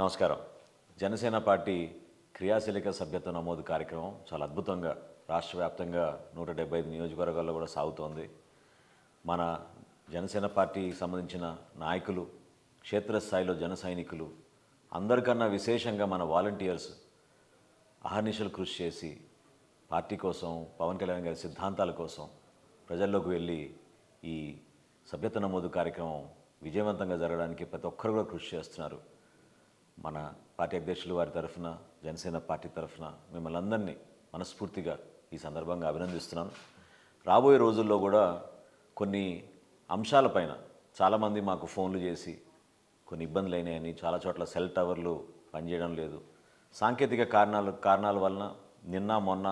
నమస్కారం జనసేన పార్టీ క్రియాశీలక సభ్యత్వ నమోదు కార్యక్రమం చాలా అద్భుతంగా రాష్ట్ర వ్యాప్తంగా నూట డెబ్బై ఐదు నియోజకవర్గాల్లో కూడా సాగుతోంది మన జనసేన పార్టీకి సంబంధించిన నాయకులు క్షేత్రస్థాయిలో జన సైనికులు అందరికన్నా విశేషంగా మన వాలంటీర్స్ అహర్నిశలు కృషి చేసి పార్టీ కోసం పవన్ కళ్యాణ్ గారి సిద్ధాంతాల కోసం ప్రజల్లోకి వెళ్ళి ఈ సభ్యత నమోదు కార్యక్రమం విజయవంతంగా జరగడానికి ప్రతి ఒక్కరు కూడా కృషి చేస్తున్నారు మన పార్టీ అధ్యక్షులు వారి తరఫున జనసేన పార్టీ తరఫున మిమ్మల్ని అందరినీ మనస్ఫూర్తిగా ఈ సందర్భంగా అభినందిస్తున్నాను రాబోయే రోజుల్లో కూడా కొన్ని అంశాలపైన చాలామంది మాకు ఫోన్లు చేసి కొన్ని ఇబ్బందులు అయినాయని చాలా చోట్ల సెల్ టవర్లు పనిచేయడం లేదు సాంకేతిక కారణాలు కారణాల వలన నిన్న మొన్న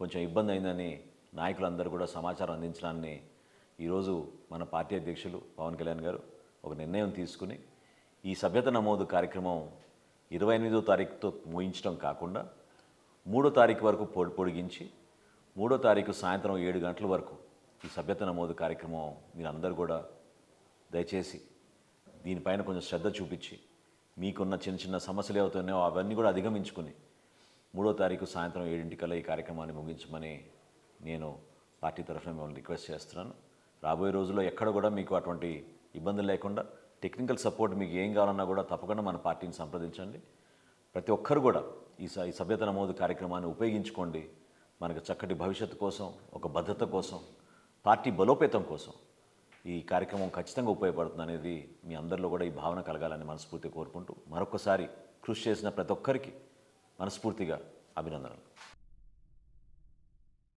కొంచెం ఇబ్బంది అయిందని నాయకులందరూ కూడా సమాచారం అందించడాన్ని ఈరోజు మన పార్టీ అధ్యక్షులు పవన్ కళ్యాణ్ గారు ఒక నిర్ణయం తీసుకుని ఈ సభ్యత నమోదు కార్యక్రమం ఇరవై ఎనిమిదో తారీఖుతో ముయించడం కాకుండా మూడో తారీఖు వరకు పొడి పొడిగించి మూడో తారీఖు సాయంత్రం ఏడు గంటల వరకు ఈ సభ్యత నమోదు కార్యక్రమం మీరందరూ కూడా దయచేసి దీనిపైన కొంచెం శ్రద్ధ చూపించి మీకున్న చిన్న చిన్న సమస్యలు ఏవైతున్నాయో అవన్నీ కూడా అధిగమించుకుని మూడో తారీఖు సాయంత్రం ఏడింటికల్లా ఈ కార్యక్రమాన్ని ముగించమని నేను పార్టీ తరఫున మిమ్మల్ని రిక్వెస్ట్ చేస్తున్నాను రాబోయే రోజుల్లో ఎక్కడ కూడా మీకు అటువంటి ఇబ్బందులు లేకుండా టెక్నికల్ సపోర్ట్ మీకు ఏం కావాలన్నా కూడా తప్పకుండా మన పార్టీని సంప్రదించండి ప్రతి ఒక్కరు కూడా ఈ ఈ సభ్యత నమోదు కార్యక్రమాన్ని ఉపయోగించుకోండి మనకు చక్కటి భవిష్యత్తు కోసం ఒక భద్రత కోసం పార్టీ బలోపేతం కోసం ఈ కార్యక్రమం ఖచ్చితంగా ఉపయోగపడుతుంది అనేది మీ అందరిలో కూడా ఈ భావన కలగాలని మనస్ఫూర్తి కోరుకుంటూ మరొకసారి కృషి చేసిన ప్రతి ఒక్కరికి మనస్ఫూర్తిగా అభినందనలు